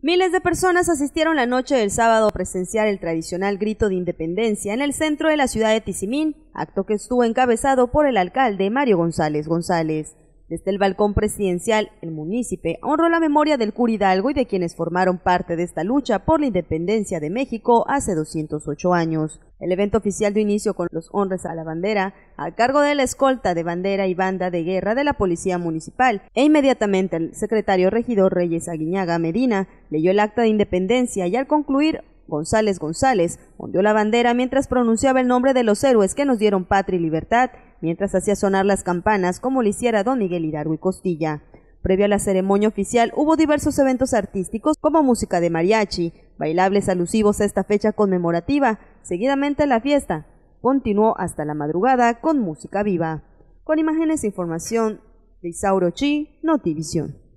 Miles de personas asistieron la noche del sábado a presenciar el tradicional grito de independencia en el centro de la ciudad de Tizimín, acto que estuvo encabezado por el alcalde Mario González González. Desde el balcón presidencial, el municipio honró la memoria del cura Hidalgo y de quienes formaron parte de esta lucha por la independencia de México hace 208 años. El evento oficial dio inicio con los honres a la bandera a cargo de la escolta de bandera y banda de guerra de la Policía Municipal e inmediatamente el secretario regidor Reyes Aguiñaga Medina leyó el acta de independencia y al concluir González González ondeó la bandera mientras pronunciaba el nombre de los héroes que nos dieron patria y libertad, mientras hacía sonar las campanas como lo hiciera don Miguel Hidalgo y Costilla. Previo a la ceremonia oficial hubo diversos eventos artísticos como música de mariachi, bailables alusivos a esta fecha conmemorativa, seguidamente la fiesta. Continuó hasta la madrugada con música viva. Con imágenes e información de Isauro Chi, Notivisión.